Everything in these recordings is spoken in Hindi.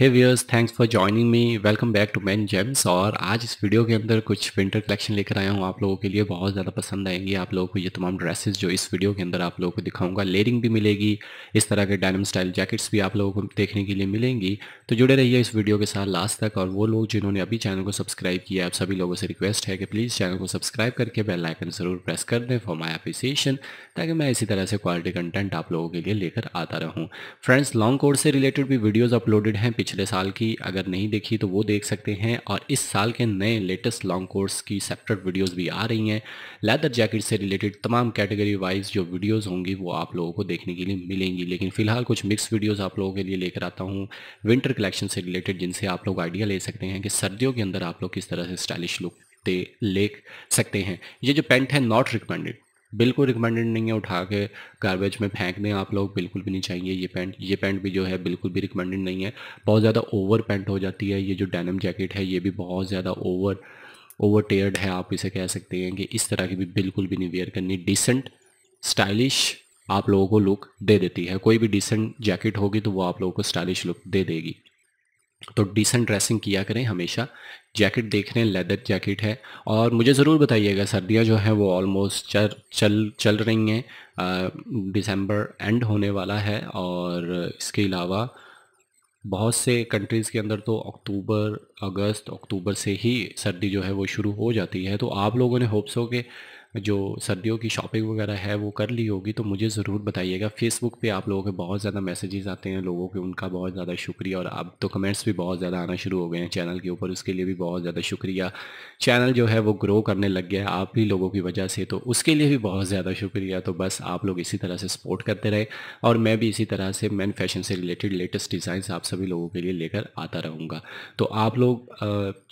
hey viewers thanks for joining me welcome back to man gems और आज इस वीडियो के अंदर कुछ विंटर कलेक्शन लेकर आया हूँ आप लोगों के लिए बहुत ज़्यादा पसंद आएंगी आप लोगों को ये तमाम ड्रेसेस जो इस वीडियो के अंदर आप लोगों को दिखाऊंगा लेरिंग भी मिलेगी इस तरह के डायनम स्टाइल जैकेट्स भी आप लोगों को देखने के लिए मिलेंगी तो जुड़े रहिए इस वीडियो के साथ लास्ट तक और वो लोग जिन्होंने अभी चैनल को सब्सक्राइब किया आप सभी लोगों से रिक्वेस्ट है कि प्लीज़ चैनल को सब्सक्राइब करके बेललाइकन ज़रूर प्रेस कर दें फॉर माई अप्रिसिएशन ताकि मैं इसी तरह से क्वालिटी कंटेंट आप लोगों के लिए लेकर आता रहूँ फ्रेंड्स लॉन्ग कोर्स से रिलेटेड भी वीडियोज़ अपलोडेड हैं पिछले साल की अगर नहीं देखी तो वो देख सकते हैं और इस साल के नए लेटेस्ट लॉन्ग कोर्स की सेपरेट वीडियोस भी आ रही हैं लेदर जैकेट से रिलेटेड तमाम कैटेगरी वाइज जो वीडियोस होंगी वो आप लोगों को देखने के लिए मिलेंगी लेकिन फिलहाल कुछ मिक्स वीडियोज़ आप लोगों के लिए लेकर आता हूँ विंटर कलेक्शन से रिलेटेड जिनसे आप लोग आइडिया ले सकते हैं कि सर्दियों के अंदर आप लोग किस तरह से स्टाइलिश लुक दे ले सकते हैं ये जो पेंट है नॉट रिकमेंडेड बिल्कुल रिकमेंडेड नहीं है उठा के गारबेज में फेंक दें आप लोग बिल्कुल भी नहीं चाहिए ये पैंट ये पैंट भी जो है बिल्कुल भी रिकमेंडेड नहीं है बहुत ज़्यादा ओवर पैंट हो जाती है ये जो डैनम जैकेट है ये भी बहुत ज़्यादा ओवर ओवर टेयर्ड है आप इसे कह सकते हैं कि इस तरह की भी बिल्कुल भी नहीं वेयर करनी डिसेंट स्टाइलिश आप लोगों को लुक दे देती है कोई भी डिसेंट जैकेट होगी तो वो आप लोगों को स्टाइलिश लुक दे देगी तो डिसेंट ड्रेसिंग किया करें हमेशा जैकेट देख रहे हैं लेदर जैकेट है और मुझे ज़रूर बताइएगा सर्दियाँ जो है वो ऑलमोस्ट चल चल चल रही हैं दिसंबर एंड होने वाला है और इसके अलावा बहुत से कंट्रीज़ के अंदर तो अक्टूबर अगस्त अक्टूबर से ही सर्दी जो है वो शुरू हो जाती है तो आप लोगों ने होप्स हो कि जो सर्दियों की शॉपिंग वगैरह है वो कर ली होगी तो मुझे ज़रूर बताइएगा फेसबुक पे आप लोगों के बहुत ज़्यादा मैसेजेस आते हैं लोगों के उनका बहुत ज़्यादा शुक्रिया और अब तो कमेंट्स भी बहुत ज़्यादा आना शुरू हो गए हैं चैनल के ऊपर उसके लिए भी बहुत ज़्यादा शुक्रिया चैनल जो है वो ग्रो करने लग गया है आप ही लोगों की वजह से तो उसके लिए भी बहुत ज़्यादा शुक्रिया तो बस आप लोग इसी तरह से सपोर्ट करते रहे और मैं भी इसी तरह से मैन फैशन से रिलेटेड लेटेस्ट डिज़ाइन आप सभी लोगों के लिए लेकर आता रहूँगा तो आप लोग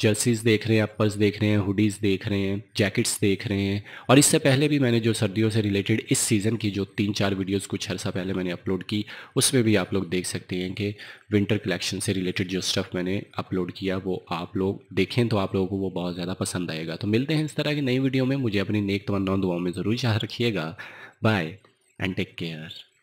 जर्सीज़ देख रहे हैं अपर्स देख रहे हैं हुडीज़ देख रहे हैं जैकेट्स देख रहे हैं और और इससे पहले भी मैंने जो सर्दियों से रिलेटेड इस सीज़न की जो तीन चार वीडियोस कुछ हर सा पहले मैंने अपलोड की उसमें भी आप लोग देख सकते हैं कि विंटर कलेक्शन से रिलेटेड जो स्टफ़ मैंने अपलोड किया वो आप लोग देखें तो आप लोगों को वो बहुत ज़्यादा पसंद आएगा तो मिलते हैं इस तरह की नई वीडियो में मुझे अपनी नेक तमन्नाओं दुआओं में ज़रूर याद रखिएगा बाय एंड टेक केयर